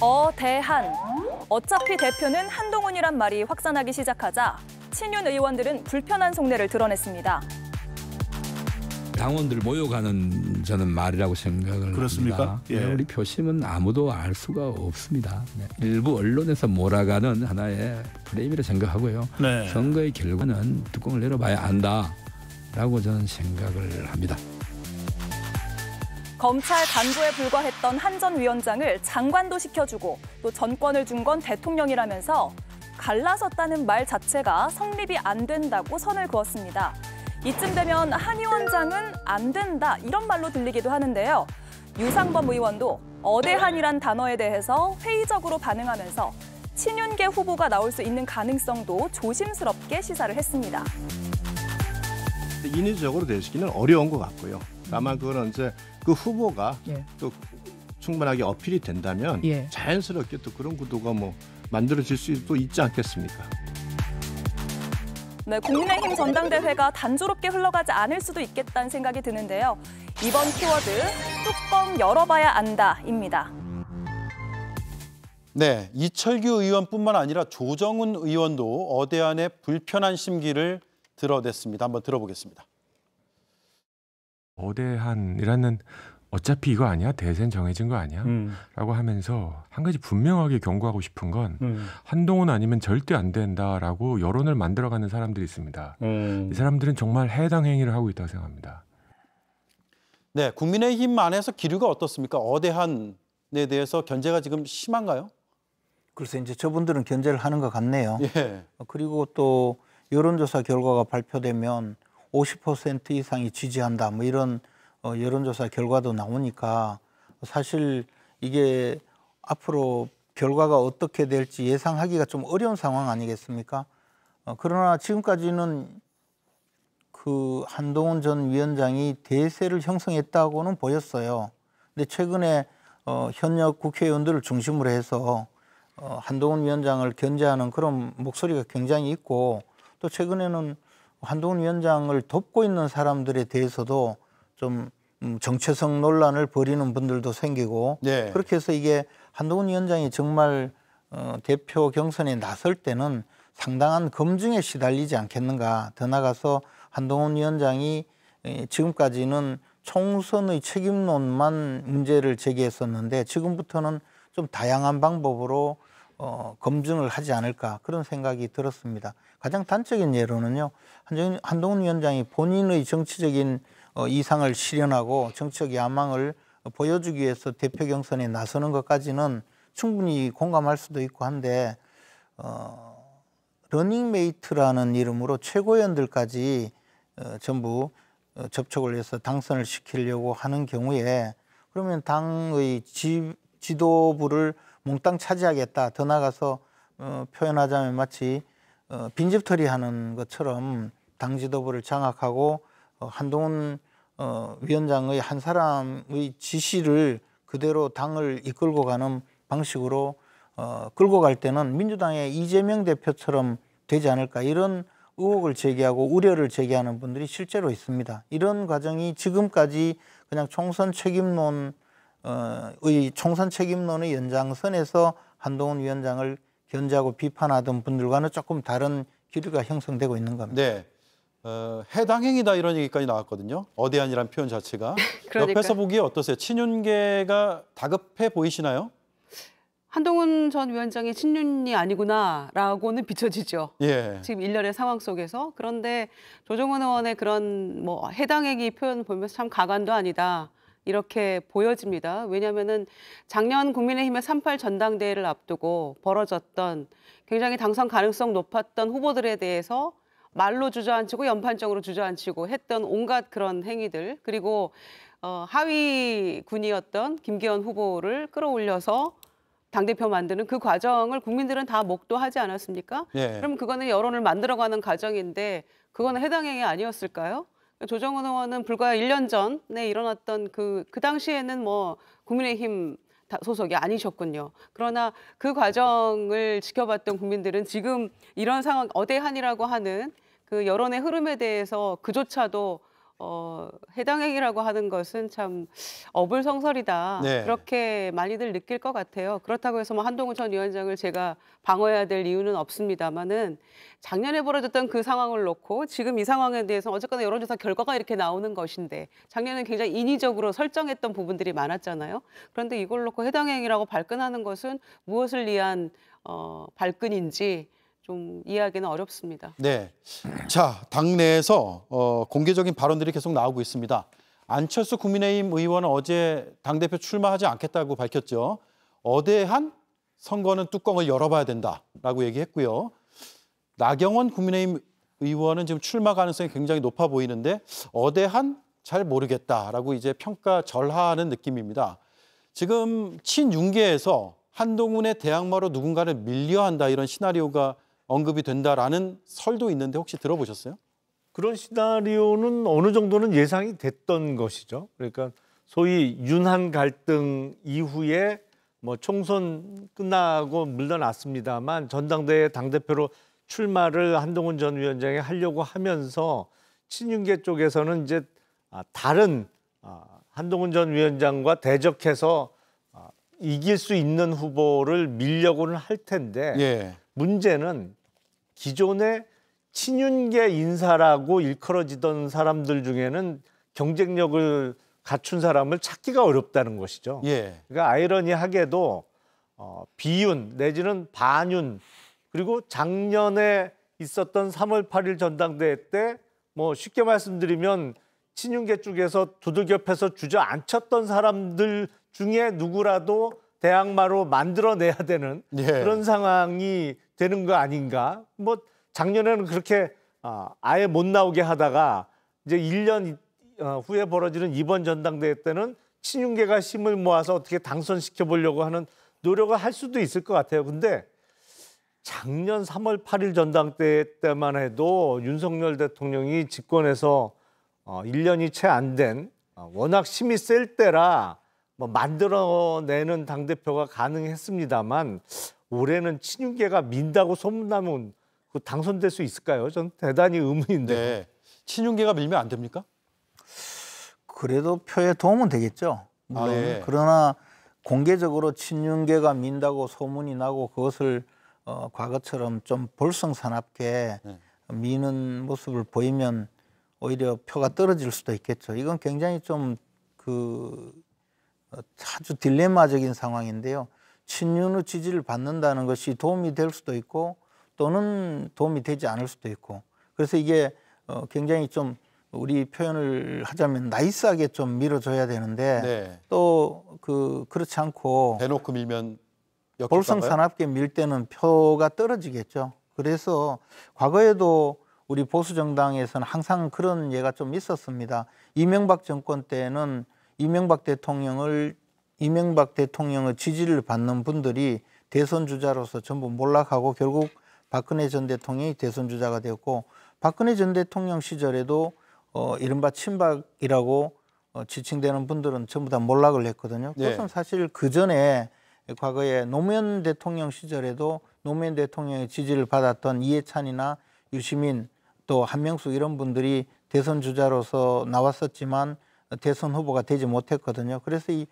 어대한. 어차피 대표는 한동훈이란 말이 확산하기 시작하자 친윤 의원들은 불편한 속내를 드러냈습니다. 당원들 모욕하는 저는 말이라고 생각을 그렇습니까? 합니다. 예. 우리 표심은 아무도 알 수가 없습니다. 네. 일부 언론에서 몰아가는 하나의 프레임이라 생각하고요. 네. 선거의 결과는 뚜껑을 열어봐야 안다라고 저는 생각을 합니다. 검찰 간부에 불과했던 한 전 위원장을 장관도 시켜주고 또 전권을 준 건 대통령이라면서 갈라섰다는 말 자체가 성립이 안 된다고 선을 그었습니다. 이쯤 되면 한 위원장은 안 된다 이런 말로 들리기도 하는데요. 유상범 의원도 어대한이란 단어에 대해서 회의적으로 반응하면서 친윤계 후보가 나올 수 있는 가능성도 조심스럽게 시사를 했습니다. 인위적으로 되시기는 어려운 것 같고요. 다만 그거는 이제 그 후보가 예. 또 충분하게 어필이 된다면 예. 자연스럽게 또 그런 구도가 뭐 만들어질 수도 있지 않겠습니까? 네, 국민의힘 전당대회가 단조롭게 흘러가지 않을 수도 있겠다는 생각이 드는데요. 이번 키워드 뚜껑 열어봐야 안다입니다. 네, 이철규 의원뿐만 아니라 조정훈 의원도 어대안의 불편한 심기를 드러냈습니다. 한번 들어보겠습니다. 거대한이라는 어차피 이거 아니야 대세는 정해진 거 아니야라고 음. 하면서 한 가지 분명하게 경고하고 싶은 건 음. 한동훈 아니면 절대 안 된다라고 여론을 만들어가는 사람들이 있습니다. 음. 이 사람들은 정말 해당 행위를 하고 있다고 생각합니다. 네, 국민의힘 안에서 기류가 어떻습니까? 어대한에 대해서 견제가 지금 심한가요? 글쎄 이제 저분들은 견제를 하는 것 같네요. 예. 그리고 또 여론조사 결과가 발표되면 50% 이상이 지지한다 뭐 이런 어, 여론조사 결과도 나오니까 사실 이게 앞으로 결과가 어떻게 될지 예상하기가 좀 어려운 상황 아니겠습니까? 어, 그러나 지금까지는 그 한동훈 전 위원장이 대세를 형성했다고는 보였어요. 근데 최근에 어, 현역 국회의원들을 중심으로 해서 어, 한동훈 위원장을 견제하는 그런 목소리가 굉장히 있고 또 최근에는 한동훈 위원장을 돕고 있는 사람들에 대해서도 좀 음, 정체성 논란을 벌이는 분들도 생기고 네. 그렇게 해서 이게 한동훈 위원장이 정말 어, 대표 경선에 나설 때는 상당한 검증에 시달리지 않겠는가 더 나가서 한동훈 위원장이 지금까지는 총선의 책임론만 문제를 제기했었는데 지금부터는 좀 다양한 방법으로 어, 검증을 하지 않을까 그런 생각이 들었습니다. 가장 단적인 예로는요 한정인, 한동훈 위원장이 본인의 정치적인 어, 이상을 실현하고 정치적 야망을 보여주기 위해서 대표 경선에 나서는 것까지는 충분히 공감할 수도 있고 한데 어, 러닝메이트라는 이름으로 최고위원들까지 어, 전부 어, 접촉을 해서 당선을 시키려고 하는 경우에 그러면 당의 지, 지도부를 몽땅 차지하겠다. 더 나가서 어, 표현하자면 마치 어, 빈집털이 하는 것처럼 당 지도부를 장악하고 어, 한동훈 어, 위원장의 한 사람의 지시를 그대로 당을 이끌고 가는 방식으로 어, 끌고 갈 때는 민주당의 이재명 대표처럼 되지 않을까 이런 의혹을 제기하고 우려를 제기하는 분들이 실제로 있습니다. 이런 과정이 지금까지 그냥 총선 책임론 어의 총선 책임론의 연장선에서 한동훈 위원장을 견제하고 비판하던 분들과는 조금 다른 길이가 형성되고 있는 겁니다. 네. 어, 해당 행위다 이런 얘기까지 나왔거든요. 어대한이란 표현 자체가. 그러니까. 옆에서 보기에 어떠세요? 친윤계가 다급해 보이시나요? 한동훈 전 위원장이 친윤이 아니구나라고는 비춰지죠. 예. 지금 일련의 상황 속에서. 그런데 조정원 의원의 그런 뭐 해당 행위 표현 보면서 참 가관도 아니다. 이렇게 보여집니다. 왜냐하면 작년 국민의힘의 38 전당대회를 앞두고 벌어졌던 굉장히 당선 가능성 높았던 후보들에 대해서 말로 주저앉히고 연판적으로 주저앉히고 했던 온갖 그런 행위들 그리고 어, 하위군이었던 김기현 후보를 끌어올려서 당대표 만드는 그 과정을 국민들은 다 목도하지 않았습니까? 예. 그럼 그거는 여론을 만들어가는 과정인데 그거는 해당 행위 아니었을까요? 조정은 의원은 불과 1년 전에 일어났던 그, 그 당시에는 뭐 국민의힘 소속이 아니셨군요. 그러나 그 과정을 지켜봤던 국민들은 지금 이런 상황, 어대한이라고 하는 그 여론의 흐름에 대해서 그조차도 어, 해당 행위라고 하는 것은 참 어불성설이다. 네. 그렇게 많이들 느낄 것 같아요. 그렇다고 해서 뭐 한동훈 전 위원장을 제가 방어해야 될 이유는 없습니다만은 작년에 벌어졌던 그 상황을 놓고 지금 이 상황에 대해서 어쨌거나 여론조사 결과가 이렇게 나오는 것인데 작년에 굉장히 인위적으로 설정했던 부분들이 많았잖아요. 그런데 이걸 놓고 해당 행위라고 발끈하는 것은 무엇을 위한 어, 발끈인지 좀 이해하기는 어렵습니다. 네. 자, 당내에서 어, 공개적인 발언들이 계속 나오고 있습니다. 안철수 국민의힘 의원은 어제 당대표 출마하지 않겠다고 밝혔죠. 어대한 선거는 뚜껑을 열어봐야 된다라고 얘기했고요. 나경원 국민의힘 의원은 지금 출마 가능성이 굉장히 높아 보이는데 어대한 잘 모르겠다라고 이제 평가 절하하는 느낌입니다. 지금 친윤계에서 한동훈의 대항마로 누군가를 밀려한다 이런 시나리오가 언급이 된다라는 설도 있는데 혹시 들어보셨어요? 그런 시나리오는 어느 정도는 예상이 됐던 것이죠. 그러니까 소위 윤한 갈등 이후에 뭐 총선 끝나고 물러났습니다만 전당대회 당대표로 출마를 한동훈 전 위원장이 하려고 하면서 친윤계 쪽에서는 이제 아, 다른 아, 한동훈 전 위원장과 대적해서 아, 이길 수 있는 후보를 밀려고는 할 텐데 예. 문제는 기존의 친윤계 인사라고 일컬어지던 사람들 중에는 경쟁력을 갖춘 사람을 찾기가 어렵다는 것이죠. 예. 그러니까 아이러니하게도 어, 비윤 내지는 반윤 그리고 작년에 있었던 3월 8일 전당대회 때 뭐 쉽게 말씀드리면 친윤계 쪽에서 두들겨 패서 주저앉혔던 사람들 중에 누구라도 대항마로 만들어내야 되는 예. 그런 상황이 되는 거 아닌가? 뭐 작년에는 그렇게 아, 아예 못 나오게 하다가 이제 1년 어, 후에 벌어지는 이번 전당대회 때는 친윤계가 힘을 모아서 어떻게 당선시켜 보려고 하는 노력을 할 수도 있을 것 같아요. 근데 작년 3월 8일 전당대회 때만 해도 윤석열 대통령이 집권해서 어, 1년이 채 안된 어, 워낙 힘이 셀 때라 뭐 만들어내는 당 대표가 가능했습니다만 올해는 친윤계가 민다고 소문나면 그 당선될 수 있을까요? 전 대단히 의문인데. 네. 친윤계가 밀면 안 됩니까? 그래도 표에 도움은 되겠죠. 아, 물론 아, 네. 그러나 공개적으로 친윤계가 민다고 소문이 나고 그것을 어, 과거처럼 좀 볼썽사납게 네. 미는 모습을 보이면 오히려 표가 떨어질 수도 있겠죠. 이건 굉장히 좀그 아주 딜레마적인 상황인데요. 친윤의 지지를 받는다는 것이 도움이 될 수도 있고 또는 도움이 되지 않을 수도 있고 그래서 이게 어, 굉장히 좀 우리 표현을 하자면 나이스하게 좀 밀어줘야 되는데 네. 또그 그렇지 않고 대놓고 밀면 볼성 사납게 밀 때는 표가 떨어지겠죠. 그래서 과거에도 우리 보수 정당에서는 항상 그런 예가 좀 있었습니다. 이명박 정권 때는 이명박 대통령을 이명박 대통령의 지지를 받는 분들이 대선 주자로서 전부 몰락하고 결국 박근혜 전 대통령이 대선 주자가 되었고 박근혜 전 대통령 시절에도 어, 이른바 친박이라고 어, 지칭되는 분들은 전부 다 몰락을 했거든요. 네. 그것은 네. 사실 그 전에 과거에 노무현 대통령 시절에도 노무현 대통령의 지지를 받았던 이해찬이나 유시민 또 한명숙 이런 분들이 대선 주자로서 나왔었지만 대선 후보가 되지 못했거든요. 그래서 이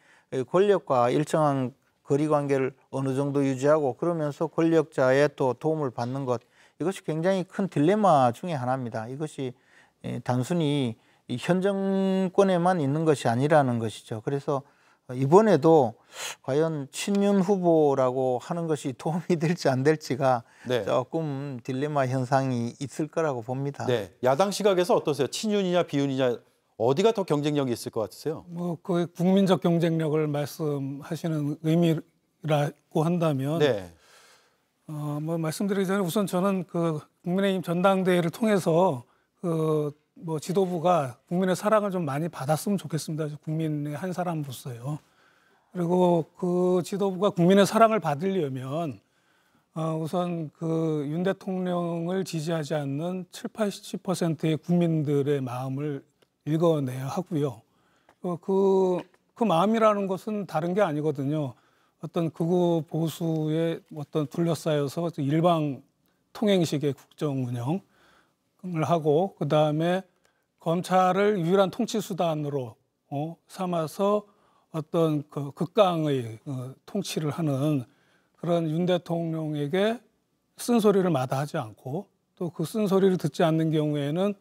권력과 일정한 거리 관계를 어느 정도 유지하고 그러면서 권력자의 또 도움을 받는 것 이것이 굉장히 큰 딜레마 중의 하나입니다. 이것이 예, 단순히 현 정권에만 있는 것이 아니라는 것이죠. 그래서 이번에도 과연 친윤 후보라고 하는 것이 도움이 될지 안 될지가 네. 조금 딜레마 현상이 있을 거라고 봅니다. 네. 야당 시각에서 어떠세요? 친윤이냐 비윤이냐 어디가 더 경쟁력이 있을 것 같으세요? 뭐그 국민적 경쟁력을 말씀하시는 의미라고 한다면 네. 어, 뭐 말씀드리기 전에 우선 저는 그 국민의힘 전당대회를 통해서 그 뭐 지도부가 국민의 사랑을 좀 많이 받았으면 좋겠습니다. 국민의 한 사람으로서요. 그리고 그 지도부가 국민의 사랑을 받으려면 어, 우선 그 윤 대통령을 지지하지 않는 7, 80%의 국민들의 마음을 읽어내야 하고요. 어, 그, 그 마음이라는 것은 다른 게 아니거든요. 어떤 극우 보수의 어떤 둘러싸여서 일방 통행식의 국정 운영을 하고 그 다음에 검찰을 유일한 통치 수단으로 어, 삼아서 어떤 그 극강의 어, 통치를 하는 그런 윤 대통령에게 쓴소리를 마다하지 않고 또 그 쓴소리를 듣지 않는 경우에는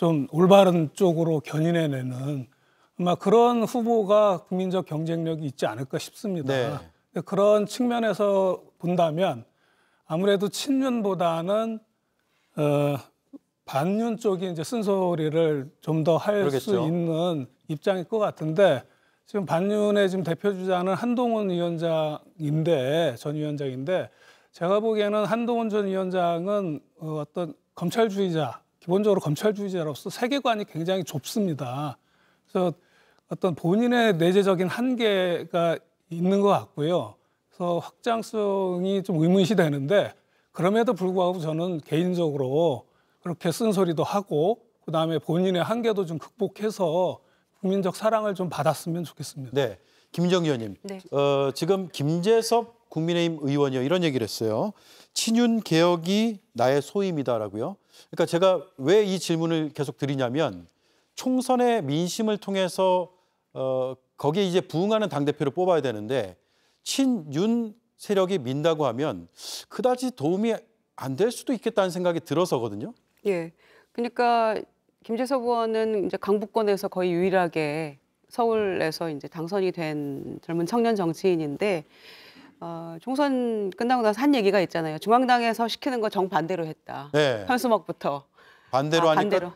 좀 올바른 쪽으로 견인해내는 아마 그런 후보가 국민적 경쟁력이 있지 않을까 싶습니다. 네. 그런 측면에서 본다면 아무래도 친윤보다는 어, 반윤 쪽이 이제 쓴소리를 좀 더 할 수 있는 입장일 것 같은데 지금 반윤의 지금 대표 주자는 한동훈 위원장인데 전 위원장인데 제가 보기에는 한동훈 전 위원장은 어, 어떤 검찰주의자 기본적으로 검찰주의자로서 세계관이 굉장히 좁습니다. 그래서 어떤 본인의 내재적인 한계가 있는 것 같고요. 그래서 확장성이 좀 의문시 되는데 그럼에도 불구하고 저는 개인적으로 그렇게 쓴소리도 하고 그다음에 본인의 한계도 좀 극복해서 국민적 사랑을 좀 받았으면 좋겠습니다. 네. 김정 의원님, 네. 어, 지금 김재섭 국민의힘 의원이요. 이런 얘기를 했어요. 친윤 개혁이 나의 소임이다라고요. 그러니까 제가 왜 이 질문을 계속 드리냐면 총선의 민심을 통해서 어, 거기에 이제 부응하는 당대표를 뽑아야 되는데 친윤 세력이 민다고 하면 그다지 도움이 안 될 수도 있겠다는 생각이 들어서거든요. 예. 그러니까 김재석 의원은 이제 강북권에서 거의 유일하게 서울에서 이제 당선이 된 젊은 청년 정치인인데 어, 총선 끝나고 나서 한 얘기가 있잖아요. 중앙당에서 시키는 거 정반대로 했다. 네. 현수막부터. 반대로 아, 하니까 반대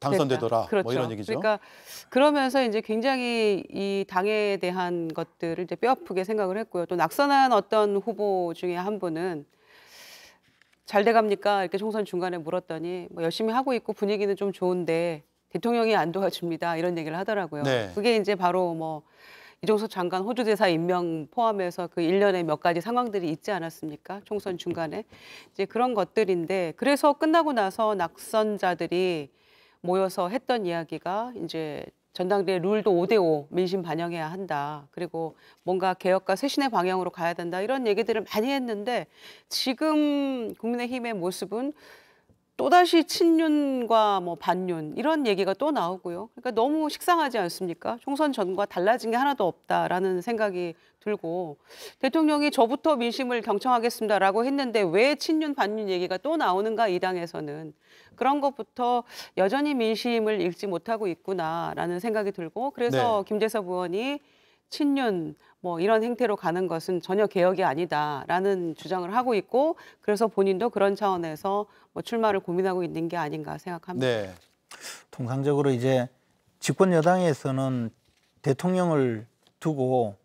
당선되더라. 뭐 그렇죠. 뭐 이런 얘기죠. 그러니까 그러면서 이제 굉장히 이 당에 대한 것들을 이제 뼈아프게 생각을 했고요. 또 낙선한 어떤 후보 중에 한 분은 잘 돼갑니까? 이렇게 총선 중간에 물었더니 뭐 열심히 하고 있고 분위기는 좀 좋은데 대통령이 안 도와줍니다. 이런 얘기를 하더라고요. 네. 그게 이제 바로 뭐 이종석 장관 호주 대사 임명 포함해서 그 일년에몇 가지 상황들이 있지 않았습니까? 총선 중간에 이제 그런 것들인데 그래서 끝나고 나서 낙선자들이 모여서 했던 이야기가 이제 전당대회 룰도 5대5 민심 반영해야 한다. 그리고 뭔가 개혁과 쇄신의 방향으로 가야 된다. 이런 얘기들을 많이 했는데 지금 국민의힘의 모습은 또다시 친윤과 뭐 반윤 이런 얘기가 또 나오고요. 그러니까 너무 식상하지 않습니까? 총선 전과 달라진 게 하나도 없다라는 생각이 들고 대통령이 저부터 민심을 경청하겠습니다라고 했는데 왜 친윤 반윤 얘기가 또 나오는가 이 당에서는 그런 것부터 여전히 민심을 읽지 못하고 있구나라는 생각이 들고 그래서 네. 김재섭 의원이 친윤 뭐 이런 행태로 가는 것은 전혀 개혁이 아니다라는 주장을 하고 있고 그래서 본인도 그런 차원에서 뭐 출마를 고민하고 있는 게 아닌가 생각합니다. 네. 통상적으로 이제 집권 여당에서는 대통령을 두고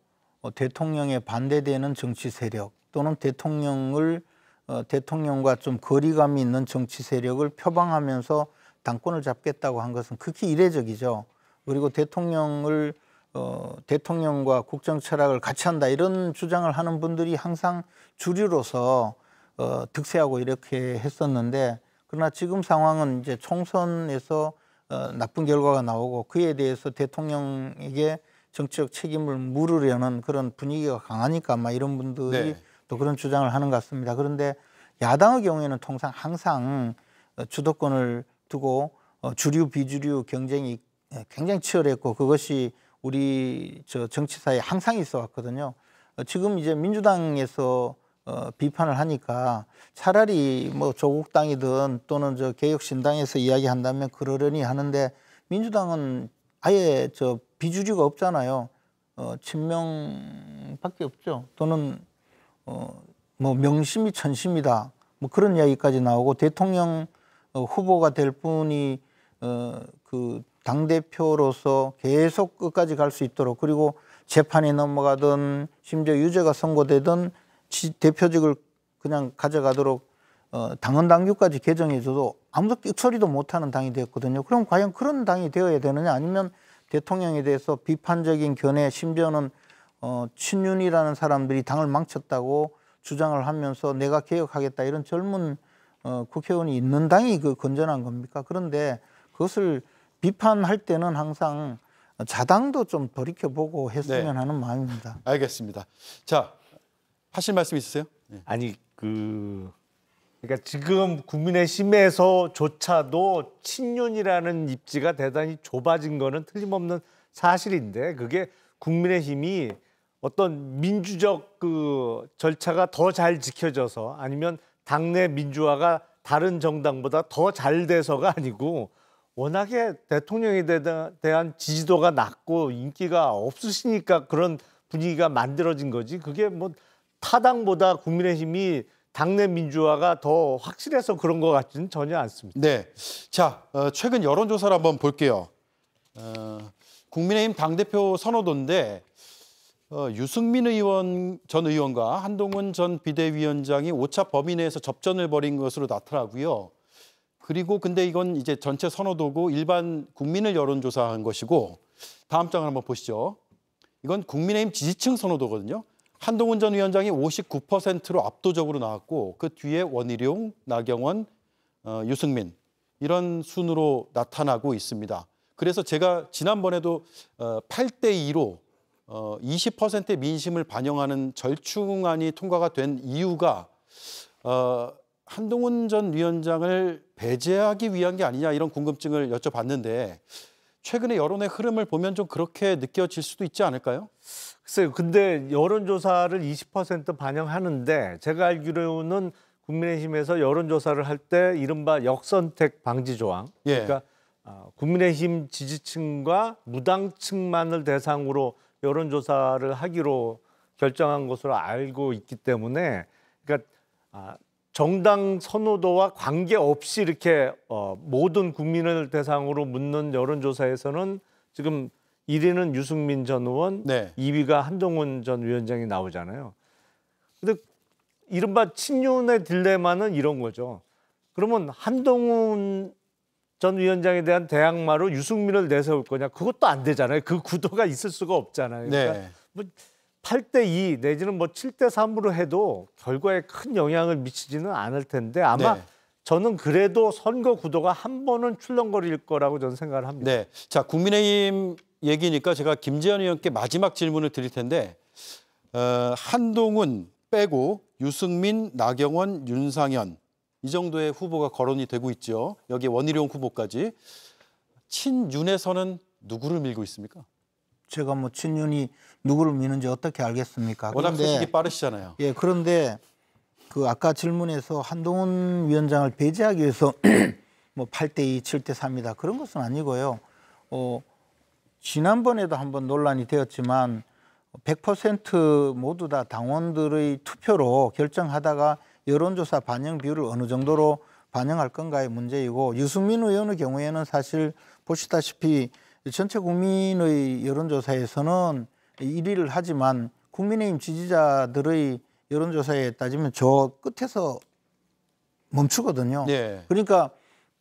어, 대통령에 반대되는 정치 세력 또는 대통령을 어, 대통령과 좀 거리감이 있는 정치 세력을 표방하면서 당권을 잡겠다고 한 것은 극히 이례적이죠. 그리고 대통령을 어, 대통령과 국정 철학을 같이 한다 이런 주장을 하는 분들이 항상 주류로서 어, 득세하고 이렇게 했었는데 그러나 지금 상황은 이제 총선에서 어, 나쁜 결과가 나오고 그에 대해서 대통령에게 정치적 책임을 물으려는 그런 분위기가 강하니까 막 이런 분들이 네. 또 그런 주장을 하는 것 같습니다. 그런데 야당의 경우에는 통상 항상 어, 주도권을 두고 어, 주류 비주류 경쟁이 예, 굉장히 치열했고 그것이 우리 저 정치사에 항상 있어 왔거든요. 어, 지금 이제 민주당에서 어, 비판을 하니까 차라리 뭐 조국당이든 또는 저 개혁신당에서 이야기한다면 그러려니 하는데 민주당은 아예 저 비주류가 없잖아요. 어, 친명밖에 없죠. 또는 어, 뭐 명심이 천심이다. 뭐 그런 이야기까지 나오고 대통령 어, 후보가 될 분이 어, 그 당대표로서 계속 끝까지 갈 수 있도록 그리고 재판이 넘어가든 심지어 유죄가 선고되든 대표직을 그냥 가져가도록 어, 당헌당규까지 개정해줘도 아무도 끽소리도 못하는 당이 되었거든요. 그럼 과연 그런 당이 되어야 되느냐 아니면 대통령에 대해서 비판적인 견해 심지어는 어, 친윤이라는 사람들이 당을 망쳤다고 주장을 하면서 내가 개혁하겠다 이런 젊은 어, 국회의원이 있는 당이 그 건전한 겁니까? 그런데 그것을 비판할 때는 항상 자당도 좀 돌이켜보고 했으면 네. 하는 마음입니다. 알겠습니다. 자, 하실 말씀 있으세요? 네. 아니, 그 그러니까 지금 국민의힘에서조차도 친윤이라는 입지가 대단히 좁아진 거는 틀림없는 사실인데 그게 국민의힘이 어떤 민주적 그 절차가 더 잘 지켜져서 아니면 당내 민주화가 다른 정당보다 더 잘 돼서가 아니고 워낙에 대통령에 대한 지지도가 낮고 인기가 없으시니까 그런 분위기가 만들어진 거지. 그게 뭐 타당보다 국민의힘이 당내 민주화가 더 확실해서 그런 것 같지는 전혀 않습니다. 네. 자, 어, 최근 여론조사를 한번 볼게요. 어, 국민의힘 당대표 선호도인데 어, 유승민 의원 전 의원과 한동훈 전 비대위원장이 오차 범위 내에서 접전을 벌인 것으로 나타나고요. 그리고 근데 이건 이제 전체 선호도고 일반 국민을 여론조사한 것이고 다음 장을 한번 보시죠. 이건 국민의힘 지지층 선호도거든요. 한동훈 전 위원장이 59%로 압도적으로 나왔고 그 뒤에 원희룡, 나경원, 어, 유승민 이런 순으로 나타나고 있습니다. 그래서 제가 지난번에도 어, 8대 2로 어, 20%의 민심을 반영하는 절충안이 통과가 된 이유가 어, 한동훈 전 위원장을 배제하기 위한 게 아니냐 이런 궁금증을 여쭤봤는데 최근에 여론의 흐름을 보면 좀 그렇게 느껴질 수도 있지 않을까요? 글쎄요. 근데 여론조사를 20% 반영하는데 제가 알기로는 국민의힘에서 여론조사를 할 때 이른바 역선택 방지 조항. 예. 그러니까 아, 국민의힘 지지층과 무당층만을 대상으로 여론조사를 하기로 결정한 것으로 알고 있기 때문에 그러니까 아, 정당 선호도와 관계없이 이렇게 어, 모든 국민을 대상으로 묻는 여론조사에서는 지금 1위는 유승민 전 의원, 네. 2위가 한동훈 전 위원장이 나오잖아요. 그런데 이른바 친윤의 딜레마는 이런 거죠. 그러면 한동훈 전 위원장에 대한 대항마로 유승민을 내세울 거냐? 그것도 안 되잖아요. 그 구도가 있을 수가 없잖아요. 네. 그러니까 네. 뭐 8대 2 내지는 뭐 7대 3으로 해도 결과에 큰 영향을 미치지는 않을 텐데 아마 네. 저는 그래도 선거 구도가 한 번은 출렁거릴 거라고 저는 생각을 합니다. 네. 자, 국민의힘 얘기니까 제가 김재현 의원께 마지막 질문을 드릴 텐데 어, 한동훈 빼고 유승민, 나경원, 윤상현 이 정도의 후보가 거론이 되고 있죠. 여기 원희룡 후보까지 친윤에서는 누구를 밀고 있습니까? 제가 뭐 친윤이 누구를 믿는지 어떻게 알겠습니까? 워낙 소식이 빠르시잖아요. 예, 그런데 그 아까 질문에서 한동훈 위원장을 배제하기 위해서 뭐 8대 2, 7대 3이다 그런 것은 아니고요. 어, 지난번에도 한번 논란이 되었지만 100% 모두 다 당원들의 투표로 결정하다가 여론조사 반영 비율을 어느 정도로 반영할 건가의 문제이고 유승민 의원의 경우에는 사실 보시다시피 전체 국민의 여론조사에서는 1위를 하지만 국민의힘 지지자들의 여론조사에 따지면 저 끝에서 멈추거든요. 예. 그러니까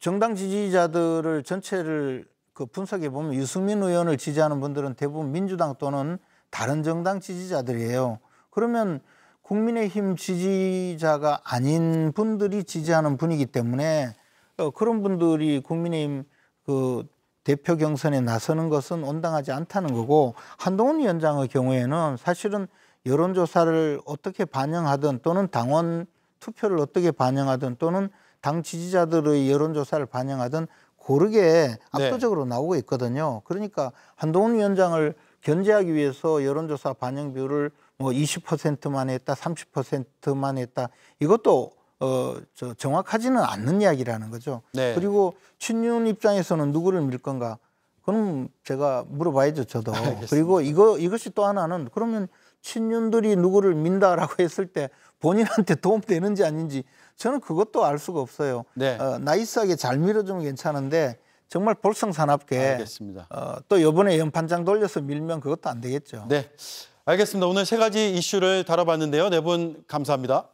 정당 지지자들을 전체를 그 분석해 보면 유승민 의원을 지지하는 분들은 대부분 민주당 또는 다른 정당 지지자들이에요. 그러면 국민의힘 지지자가 아닌 분들이 지지하는 분이기 때문에 어, 그런 분들이 국민의힘 그 대표 경선에 나서는 것은 온당하지 않다는 거고 한동훈 위원장의 경우에는 사실은 여론조사를 어떻게 반영하든 또는 당원 투표를 어떻게 반영하든 또는 당 지지자들의 여론조사를 반영하든 고르게 네. 압도적으로 네. 나오고 있거든요. 그러니까 한동훈 위원장을 견제하기 위해서 여론조사 반영 비율을 뭐 20%만 했다, 30%만 했다 이것도 어, 저 정확하지는 않는 이야기라는 거죠. 네. 그리고 친윤 입장에서는 누구를 밀 건가? 그럼 제가 물어봐야죠, 저도. 알겠습니다. 그리고 이거, 이것이 또 하나는 그러면 친윤들이 누구를 민다라고 했을 때 본인한테 도움되는지 아닌지 저는 그것도 알 수가 없어요. 네. 어, 나이스하게 잘 밀어주면 괜찮은데 정말 볼성사납게 알겠습니다. 어, 또 이번에 연판장 돌려서 밀면 그것도 안 되겠죠. 네. 알겠습니다. 오늘 세 가지 이슈를 다뤄봤는데요. 네 분 감사합니다.